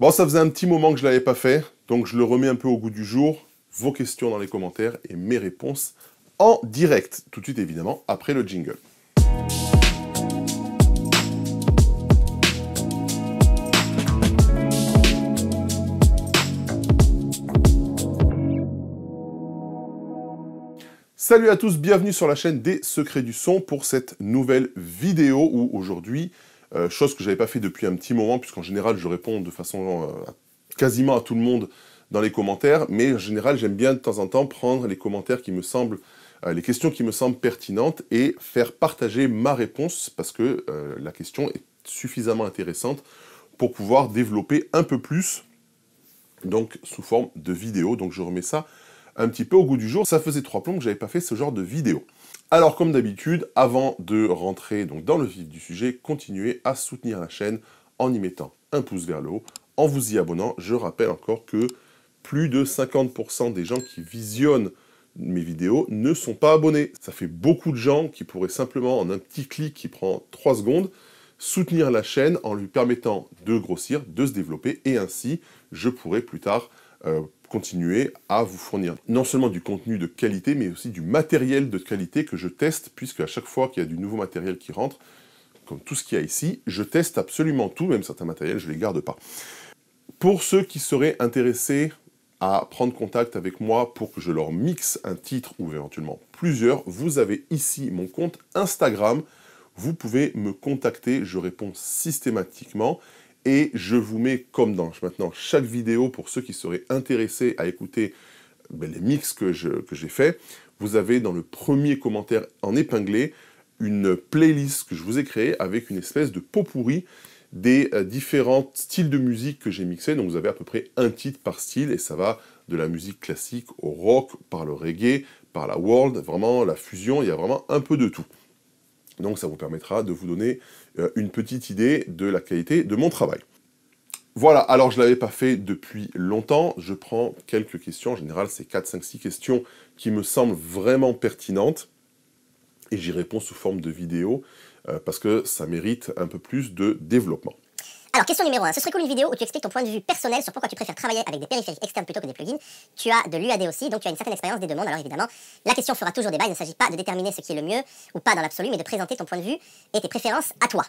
Bon, ça faisait un petit moment que je ne l'avais pas fait, donc je le remets un peu au goût du jour. Vos questions dans les commentaires et mes réponses en direct, tout de suite évidemment, après le jingle. Salut à tous, bienvenue sur la chaîne des secrets du son pour cette nouvelle vidéo où aujourd'hui euh, chose que je n'avais pas fait depuis un petit moment, puisqu'en général, je réponds de façon euh, quasiment à tout le monde dans les commentaires, mais en général, j'aime bien de temps en temps prendre les commentaires qui me semblent, euh, les questions qui me semblent pertinentes et faire partager ma réponse parce que la question est suffisamment intéressante pour pouvoir développer un peu plus, donc sous forme de vidéo. Donc je remets ça un petit peu au goût du jour. Ça faisait trois plombs que n'avais pas fait ce genre de vidéo. Alors comme d'habitude, avant de rentrer donc dans le vif du sujet, continuez à soutenir la chaîne en y mettant un pouce vers le haut, en vous y abonnant. Je rappelle encore que plus de 50% des gens qui visionnent mes vidéos ne sont pas abonnés. Ça fait beaucoup de gens qui pourraient simplement, en un petit clic qui prend 3 secondes, soutenir la chaîne en lui permettant de grossir, de se développer, et ainsi, je pourrai plus tard euh, continuer à vous fournir non seulement du contenu de qualité, mais aussi du matériel de qualité que je teste, puisque à chaque fois qu'il y a du nouveau matériel qui rentre, comme tout ce qu'il y a ici, je teste absolument tout, même certains matériels, je les garde pas. Pour ceux qui seraient intéressés à prendre contact avec moi pour que je leur mixe un titre ou éventuellement plusieurs, vous avez ici mon compte Instagram. Vous pouvez me contacter, je réponds systématiquement. Et je vous mets comme dans maintenant chaque vidéo, pour ceux qui seraient intéressés à écouter ben, les mix que j'ai fait, vous avez dans le premier commentaire en épinglé une playlist que je vous ai créée avec une espèce de pot pourri des euh, différents styles de musique que j'ai mixé. Donc vous avez à peu près un titre par style et ça va de la musique classique au rock, par le reggae, par la world, vraiment la fusion, il y a vraiment un peu de tout. Donc ça vous permettra de vous donner euh, une petite idée de la qualité de mon travail. Voilà, alors je ne l'avais pas fait depuis longtemps, je prends quelques questions, en général c'est 4, 5, 6 questions qui me semblent vraiment pertinentes, et j'y réponds sous forme de vidéo, euh, parce que ça mérite un peu plus de développement. Alors, question numéro 1. Ce serait cool une vidéo où tu expliques ton point de vue personnel sur pourquoi tu préfères travailler avec des périphériques externes plutôt que des plugins. Tu as de l'UAD aussi, donc tu as une certaine expérience des demandes. Alors évidemment, la question fera toujours débat. Il ne s'agit pas de déterminer ce qui est le mieux ou pas dans l'absolu, mais de présenter ton point de vue et tes préférences à toi.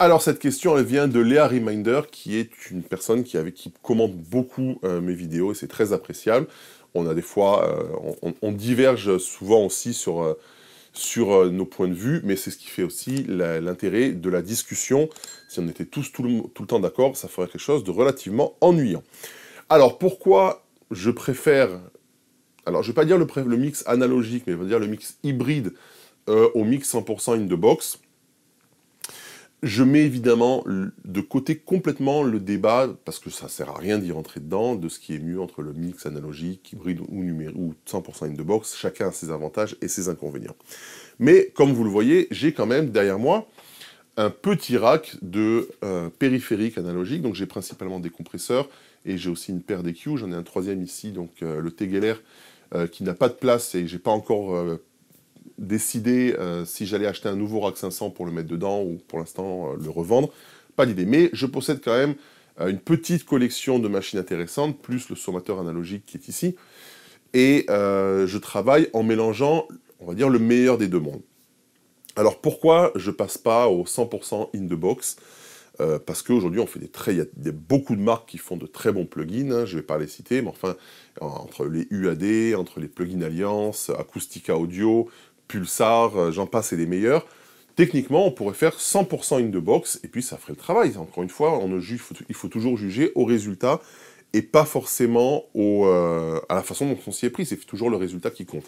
Alors cette question, elle vient de Léa Reminder, qui est une personne qui, avec, qui commente beaucoup euh, mes vidéos, et c'est très appréciable. On a des fois, euh, on, diverge souvent aussi sur... Euh, sur euh, nos points de vue, mais c'est ce qui fait aussi l'intérêt de la discussion. Si on était tous tout le, temps d'accord, ça ferait quelque chose de relativement ennuyant. Alors pourquoi je préfère, alors je ne vais pas dire le, le mix analogique, mais je vais dire le mix hybride euh, au mix 100% in the box je mets évidemment de côté complètement le débat, parce que ça ne sert à rien d'y rentrer dedans, de ce qui est mieux entre le mix analogique, hybride ou numérique, ou 100% in de box chacun a ses avantages et ses inconvénients. Mais comme vous le voyez, j'ai quand même derrière moi un petit rack de euh, périphériques analogiques, donc j'ai principalement des compresseurs, et j'ai aussi une paire d'EQ, j'en ai un troisième ici, donc euh, le Tegeler, euh, qui n'a pas de place, et j'ai pas encore décider euh, si j'allais acheter un nouveau rack 500 pour le mettre dedans ou pour l'instant euh, le revendre. Pas l'idée. Mais je possède quand même euh, une petite collection de machines intéressantes, plus le sommateur analogique qui est ici. Et je travaille en mélangeant, on va dire, le meilleur des deux mondes. Alors pourquoi je passe pas au 100% in the box parce qu'aujourd'hui, on fait des très, il y a des, beaucoup de marques qui font de très bons plugins. je vais pas les citer, mais enfin, entre les UAD, entre les plugins Alliance, Acoustica Audio, Pulsar, euh, j'en passe et les meilleurs. Techniquement, on pourrait faire 100% in the box, et puis ça ferait le travail. Encore une fois, il faut toujours juger au résultat, et pas forcément euh, à la façon dont on s'y est pris. C'est toujours le résultat qui compte.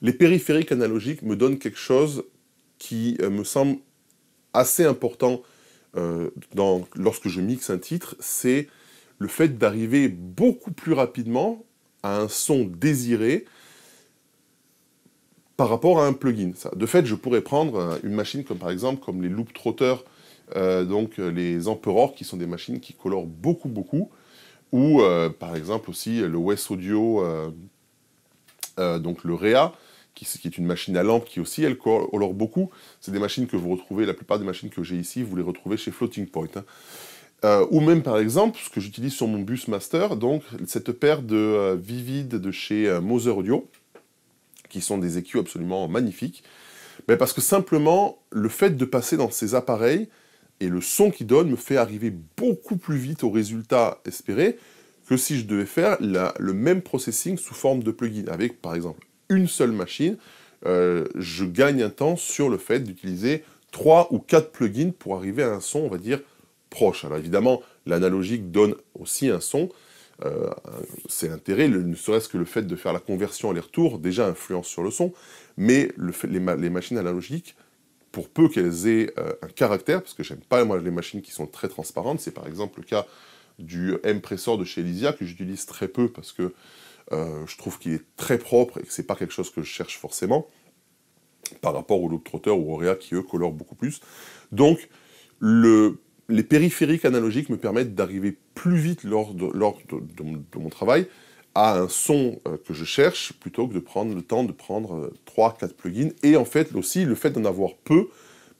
Les périphériques analogiques me donnent quelque chose qui euh, me semble assez important lorsque je mixe un titre, c'est le fait d'arriver beaucoup plus rapidement à un son désiré, par rapport à un plugin. Ça. De fait, je pourrais prendre euh, une machine comme par exemple comme les loop trotter, euh, donc euh, les emperor, qui sont des machines qui colorent beaucoup, beaucoup, ou par exemple aussi le West Audio, donc le REA, qui, est une machine à lampe qui aussi, elle colore beaucoup. C'est des machines que vous retrouvez, la plupart des machines que j'ai ici, vous les retrouvez chez Floating Point. Hein. ou même par exemple, ce que j'utilise sur mon bus master, donc cette paire de Vivid de chez Mother Audio, qui sont des EQ absolument magnifiques, mais parce que simplement le fait de passer dans ces appareils et le son qu'ils donnent me fait arriver beaucoup plus vite au résultat espéré que si je devais faire le même processing sous forme de plugin, avec par exemple une seule machine, euh, je gagne un temps sur le fait d'utiliser trois ou quatre plugins pour arriver à un son, on va dire, proche. Alors évidemment, l'analogique donne aussi un son, euh, euh, c'est l'intérêt, ne serait-ce que le fait de faire la conversion aller-retour, déjà influence sur le son, mais les, machines à machines analogiques, pour peu qu'elles aient euh, un caractère, parce que j'aime pas moi les machines qui sont très transparentes, c'est par exemple le cas du M-Pressor de chez Elysia que j'utilise très peu parce que je trouve qu'il est très propre et que c'est pas quelque chose que je cherche forcément par rapport au Trotter ou au qui eux colorent beaucoup plus. Donc le les périphériques analogiques me permettent d'arriver plus vite lors, de, mon travail à un son euh, que je cherche plutôt que de prendre le temps de prendre 3-4 euh, plugins. Et en fait, aussi, le fait d'en avoir peu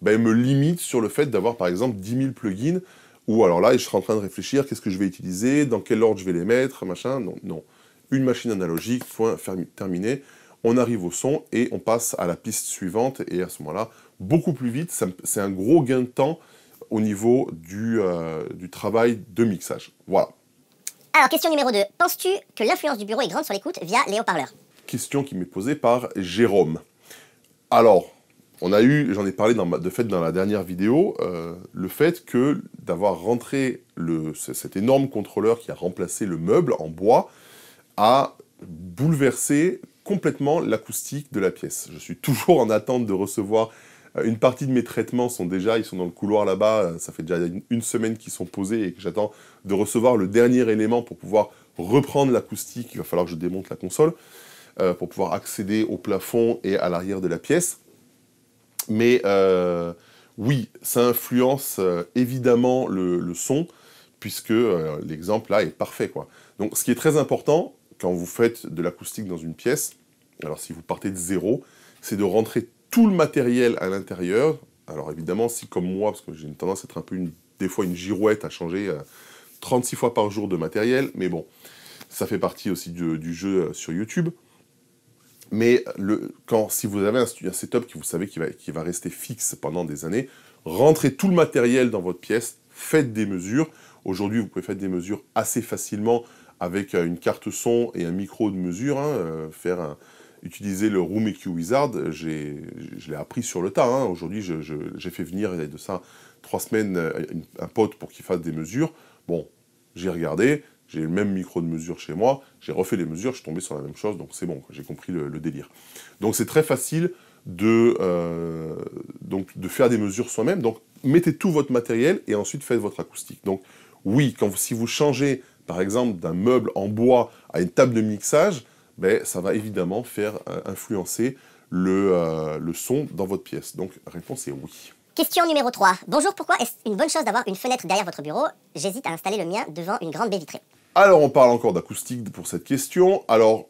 ben, me limite sur le fait d'avoir par exemple 10 000 plugins ou alors là, je serai en train de réfléchir qu'est-ce que je vais utiliser, dans quel ordre je vais les mettre, machin. Non, non. Une machine analogique, point terminé. On arrive au son et on passe à la piste suivante. Et à ce moment-là, beaucoup plus vite, c'est un gros gain de temps au niveau euh, du, travail de mixage. Voilà. Alors, question numéro 2. Penses-tu que l'influence du bureau est grande sur l'écoute via les haut-parleurs Question qui m'est posée par Jérôme. Alors, on a eu, j'en ai parlé de fait dans la dernière vidéo, euh, le fait que d'avoir rentré cet énorme contrôleur qui a remplacé le meuble en bois a bouleversé complètement l'acoustique de la pièce. Je suis toujours en attente de recevoir euh, une partie de mes traitements sont déjà, ils sont dans le couloir là-bas, euh, ça fait déjà une semaine qu'ils sont posés et que j'attends de recevoir le dernier élément pour pouvoir reprendre l'acoustique, il va falloir que je démonte la console, euh, pour pouvoir accéder au plafond et à l'arrière de la pièce. Mais oui, ça influence évidemment le, son, puisque l'exemple là est parfait. Donc ce qui est très important, quand vous faites de l'acoustique dans une pièce, alors si vous partez de zéro, c'est de rentrer le matériel à l'intérieur. Alors évidemment, si comme moi, parce que j'ai une tendance à être un peu une, des fois une girouette à changer 36 euh, fois par jour de matériel, mais bon, ça fait partie aussi du, jeu euh, sur YouTube. Mais le, quand, si vous avez un, un setup qui vous savez qui va, qui va rester fixe pendant des années, rentrez tout le matériel dans votre pièce, faites des mesures. Aujourd'hui, vous pouvez faire des mesures assez facilement avec euh, une carte son et un micro de mesure. Hein, faire un, utiliser le Room EQ Wizard, je l'ai appris sur le tas. Hein. Aujourd'hui, j'ai fait venir, il y a de ça trois semaines, un pote pour qu'il fasse des mesures. Bon, j'ai regardé, j'ai le même micro de mesure chez moi, j'ai refait les mesures, je suis tombé sur la même chose, donc c'est bon, j'ai compris le, délire. Donc c'est très facile de, euh, donc, de faire des mesures soi-même. Donc mettez tout votre matériel et ensuite faites votre acoustique. Donc oui, quand, si vous changez par exemple d'un meuble en bois à une table de mixage, ben, ça va évidemment faire euh, influencer le, euh, le, son dans votre pièce. Donc, réponse est oui. Question numéro 3. Bonjour, pourquoi est-ce une bonne chose d'avoir une fenêtre derrière votre bureau J'hésite à installer le mien devant une grande baie vitrée. Alors, on parle encore d'acoustique pour cette question. Alors,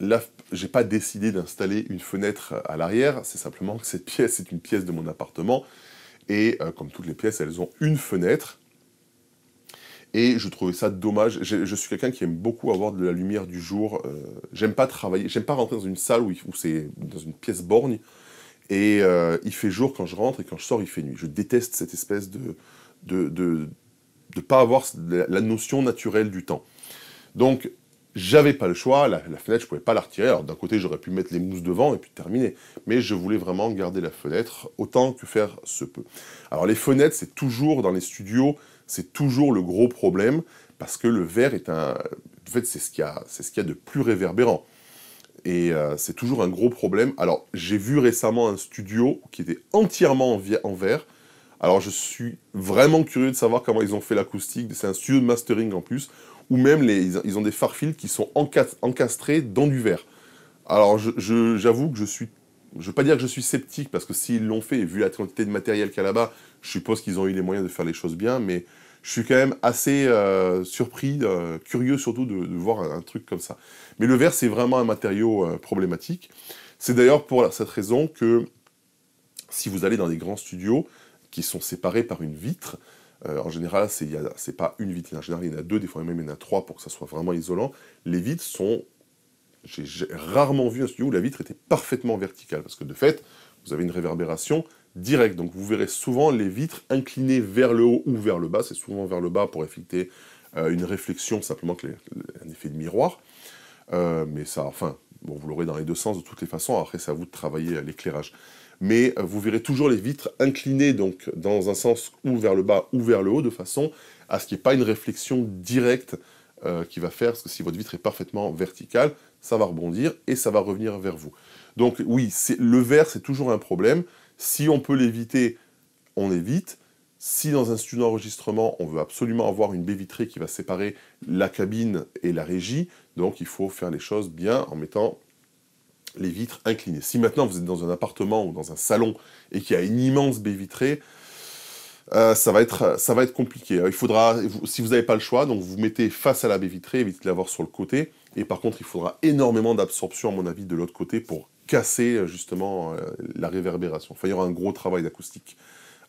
là, j'ai pas décidé d'installer une fenêtre euh, à l'arrière. C'est simplement que cette pièce est une pièce de mon appartement. Et comme toutes les pièces, elles ont une fenêtre. Et je trouvais ça dommage. Je, suis quelqu'un qui aime beaucoup avoir de la lumière du jour. Euh, j'aime pas travailler, j'aime pas rentrer dans une salle où, c'est dans une pièce borgne. Et euh, il fait jour quand je rentre et quand je sors, il fait nuit. Je déteste cette espèce de de, de, de pas avoir la notion naturelle du temps. Donc j'avais pas le choix, la, fenêtre, je pouvais pas la retirer. Alors d'un côté, j'aurais pu mettre les mousses devant et puis terminer. Mais je voulais vraiment garder la fenêtre autant que faire se peut. Alors les fenêtres, c'est toujours dans les studios, c'est toujours le gros problème parce que le verre est un. En fait, c'est ce qu'il y a, ce y a de plus réverbérant. Et euh, c'est toujours un gros problème. Alors j'ai vu récemment un studio qui était entièrement en verre. Alors je suis vraiment curieux de savoir comment ils ont fait l'acoustique. C'est un studio de mastering en plus ou même ils ont des farfils qui sont encastrés dans du verre. Alors j'avoue que je suis, je veux pas dire que je suis sceptique parce que s'ils l'ont fait, vu la quantité de matériel qu'il y a là-bas, je suppose qu'ils ont eu les moyens de faire les choses bien, mais je suis quand même assez euh, surpris, euh, curieux surtout de, voir un, truc comme ça. Mais le verre, c'est vraiment un matériau euh, problématique. C'est d'ailleurs pour cette raison que si vous allez dans des grands studios qui sont séparés par une vitre, euh, en général, c'est n'est pas une vitre, en général il y en a deux, des fois même il y en a trois pour que ça soit vraiment isolant. Les vitres sont... J'ai rarement vu un studio où la vitre était parfaitement verticale, parce que de fait, vous avez une réverbération directe, donc vous verrez souvent les vitres inclinées vers le haut ou vers le bas, c'est souvent vers le bas pour effectuer euh, une réflexion, simplement un effet de miroir. Euh, mais ça, enfin, bon, vous l'aurez dans les deux sens de toutes les façons, après c'est à vous de travailler l'éclairage mais vous verrez toujours les vitres inclinées donc dans un sens ou vers le bas ou vers le haut, de façon à ce qu'il n'y ait pas une réflexion directe euh, qui va faire, parce que si votre vitre est parfaitement verticale, ça va rebondir et ça va revenir vers vous. Donc oui, le verre, c'est toujours un problème. Si on peut l'éviter, on évite. Si dans un studio d'enregistrement, on veut absolument avoir une baie vitrée qui va séparer la cabine et la régie, donc il faut faire les choses bien en mettant les vitres inclinées. Si maintenant vous êtes dans un appartement ou dans un salon et qu'il y a une immense baie vitrée, euh, ça, va être, ça va être compliqué. Il faudra, si vous n'avez pas le choix, donc vous, vous mettez face à la baie vitrée, évitez de l'avoir sur le côté. Et par contre, il faudra énormément d'absorption, à mon avis, de l'autre côté pour casser euh, justement euh, la réverbération. il y aura un gros travail d'acoustique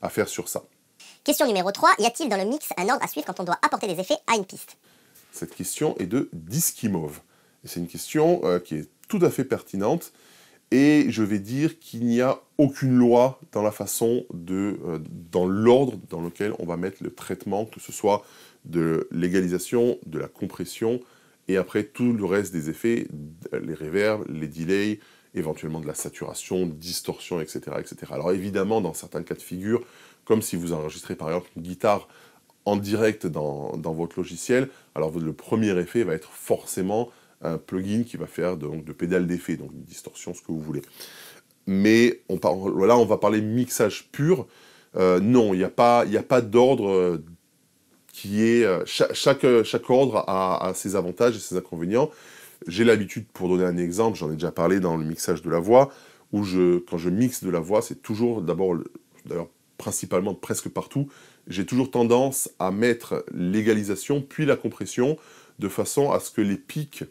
à faire sur ça. Question numéro 3, y a-t-il dans le mix un ordre à suivre quand on doit apporter des effets à une piste Cette question est de Diskimov. c'est une question qui est tout à fait pertinente. Et je vais dire qu'il n'y a aucune loi dans la façon de, euh, dans l'ordre dans lequel on va mettre le traitement, que ce soit de l'égalisation, de la compression, et après tout le reste des effets, les reverbs, les delays, éventuellement de la saturation, distorsion, etc., etc. Alors évidemment, dans certains cas de figure, comme si vous enregistrez par exemple une guitare en direct dans votre logiciel, alors le premier effet va être forcément un plugin qui va faire donc de pédale d'effet, donc une distorsion, ce que vous voulez. Mais on parle, là, on va parler mixage pur. Euh, non, il n'y a pas, a pas d'ordre euh, qui est... Euh, chaque, chaque, ordre a, ses avantages et ses inconvénients. J'ai l'habitude, pour donner un exemple, j'en ai déjà parlé dans le mixage de la voix, où je, quand je mixe de la voix, c'est toujours d'abord, principalement presque partout, j'ai toujours tendance à mettre l'égalisation puis la compression de façon à ce que les pics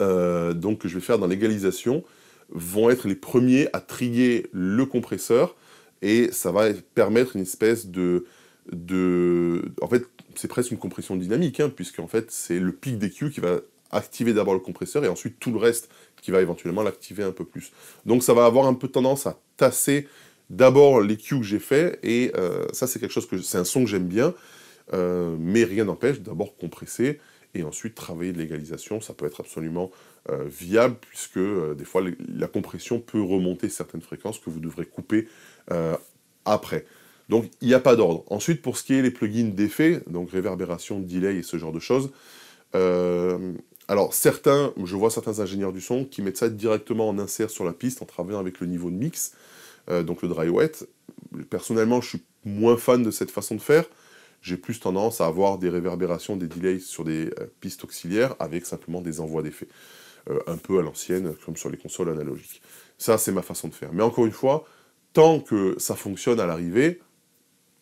euh, donc, que je vais faire dans l'égalisation vont être les premiers à trier le compresseur et ça va permettre une espèce de... en fait, c'est presque une compression dynamique, hein, puisque en fait, c'est le pic des d'EQ qui va activer d'abord le compresseur et ensuite tout le reste qui va éventuellement l'activer un peu plus. Donc ça va avoir un peu tendance à tasser d'abord les cues que j'ai fait et euh, ça c'est quelque chose que c'est un son que j'aime bien, euh, mais rien n'empêche d'abord compresser et ensuite travailler de l'égalisation. Ça peut être absolument euh, viable puisque euh, des fois la compression peut remonter certaines fréquences que vous devrez couper euh, après. Donc il n'y a pas d'ordre. Ensuite, pour ce qui est les plugins d'effet, donc réverbération, delay et ce genre de choses, alors certains, je vois certains ingénieurs du son qui mettent ça directement en insert sur la piste en travaillant avec le niveau de mix, donc le dry wet. Personnellement, je suis moins fan de cette façon de faire j'ai plus tendance à avoir des réverbérations, des delays sur des euh, pistes auxiliaires avec simplement des envois d'effets. Euh, un peu à l'ancienne, comme sur les consoles analogiques. Ça, c'est ma façon de faire. Mais encore une fois, tant que ça fonctionne à l'arrivée,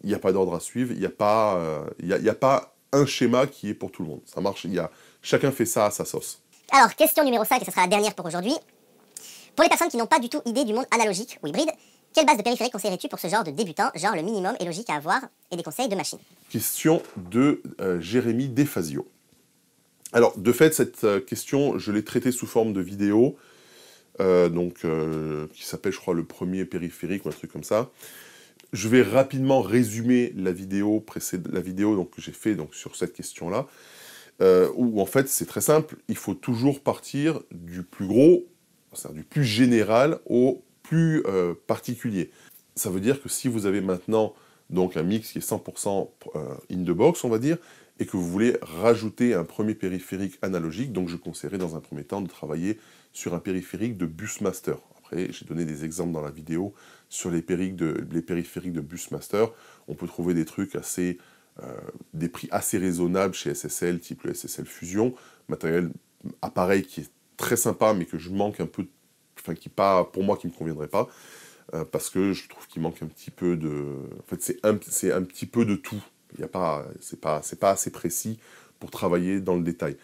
il n'y a pas d'ordre à suivre, il n'y a, pas, euh, y a, pas un schéma qui est pour tout le monde. Ça marche, y a, chacun fait ça à sa sauce. Alors, question numéro 5, et ce sera la dernière pour aujourd'hui. Pour les personnes qui n'ont pas du tout idée du monde analogique ou hybride, quelle base de périphérique conseillerais-tu pour ce genre de débutant Genre le minimum et logique à avoir et des conseils de machine Question de euh, Jérémy Defazio. Alors, de fait, cette euh, question, je l'ai traitée sous forme de vidéo, euh, donc, qui s'appelle, je crois, le premier périphérique ou un truc comme ça. Je vais rapidement résumer la vidéo, la vidéo donc, que j'ai faite sur cette question-là, où en fait, c'est très simple, il faut toujours partir du plus gros, c'est-à-dire du plus général au plus euh, particulier. Ça veut dire que si vous avez maintenant donc un mix qui est 100% euh, in the box, on va dire, et que vous voulez rajouter un premier périphérique analogique, donc je conseillerais dans un premier temps de travailler sur un périphérique de bus master. Après, j'ai donné des exemples dans la vidéo sur les, de, les périphériques de bus master. On peut trouver des trucs assez... Euh, des prix assez raisonnables chez SSL, type le SSL Fusion, matériel, appareil qui est très sympa, mais que je manque un peu de qui pas, pour moi, qui me conviendrait pas, euh, parce que je trouve qu'il manque un petit peu de, en fait, c'est un, c'est un petit peu de tout. Il y a pas, c'est pas, c'est pas assez précis pour travailler dans le détail.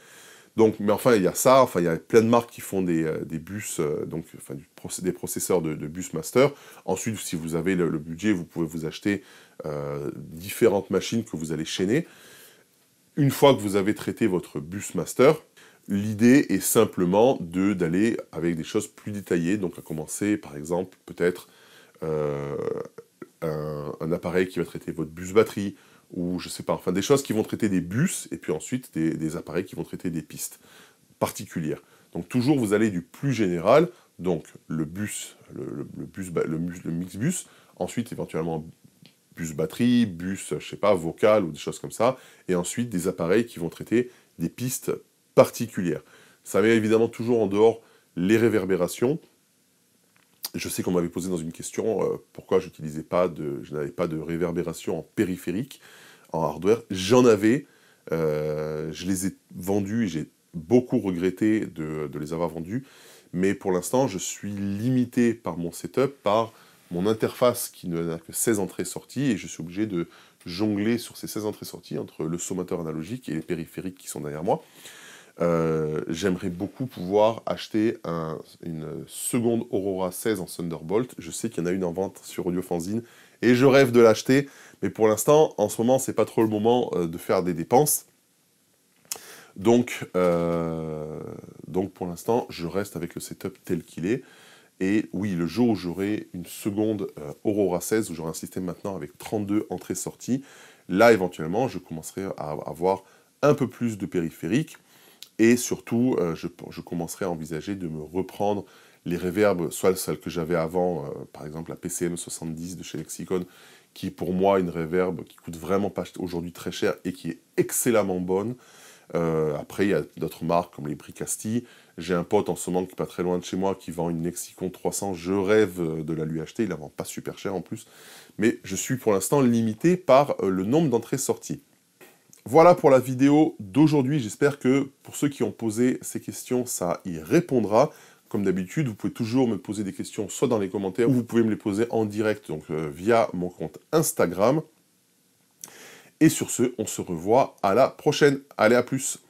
Donc, mais enfin, il y a ça, enfin, il y a plein de marques qui font des, euh, bus, euh, donc, enfin, des processeurs de, de, bus master. Ensuite, si vous avez le, budget, vous pouvez vous acheter différentes machines que vous allez chaîner. Une fois que vous avez traité votre bus master, L'idée est simplement de, d'aller avec des choses plus détaillées, donc à commencer par exemple peut-être euh, un, appareil qui va traiter votre bus batterie, ou je sais pas, enfin des choses qui vont traiter des bus, et puis ensuite des, appareils qui vont traiter des pistes particulières. Donc toujours vous allez du plus général, donc le bus, le, le, mix bus, ensuite éventuellement bus batterie, bus, je sais pas, vocal ou des choses comme ça, et ensuite des appareils qui vont traiter des pistes particulière. Ça met évidemment toujours en dehors les réverbérations. Je sais qu'on m'avait posé dans une question euh, pourquoi je n'avais pas de réverbération en périphérique, en hardware. J'en avais, euh, je les ai vendus et j'ai beaucoup regretté de, les avoir vendus. Mais pour l'instant, je suis limité par mon setup, par mon interface qui n'a que 16 entrées-sorties et je suis obligé de jongler sur ces 16 entrées-sorties entre le sommateur analogique et les périphériques qui sont derrière moi. Euh, j'aimerais beaucoup pouvoir acheter une seconde Aurora 16 en Thunderbolt. Je sais qu'il y en a une en vente sur Audio et je rêve de l'acheter, mais pour l'instant, en ce moment, c'est pas trop le moment euh, de faire des dépenses. Donc, euh, donc pour l'instant, je reste avec le setup tel qu'il est. Et oui, le jour où j'aurai une seconde Aurora 16, où j'aurai un système maintenant avec 32 entrées-sorties, là éventuellement, je commencerai à avoir un peu plus de périphériques. Et surtout, euh, je, commencerai à envisager de me reprendre les réverbes, soit celles que j'avais avant, euh, par exemple la PCM 70 de chez Lexicon, qui est pour moi une réverbe qui coûte vraiment pas aujourd'hui très cher et qui est excellemment bonne. Euh, après, il y a d'autres marques comme les Bricasti. J'ai un pote en ce moment qui n'est pas très loin de chez moi qui vend une Lexicon 300. Je rêve de la lui acheter. Il la vend pas super cher en plus. Mais je suis pour l'instant limité par le nombre d'entrées-sorties. Voilà pour la vidéo d'aujourd'hui. J'espère que pour ceux qui ont posé ces questions, ça y répondra. Comme d'habitude, vous pouvez toujours me poser des questions soit dans les commentaires ou vous pouvez me les poser en direct, donc euh, via mon compte Instagram. Et sur ce, on se revoit à la prochaine. Allez, à plus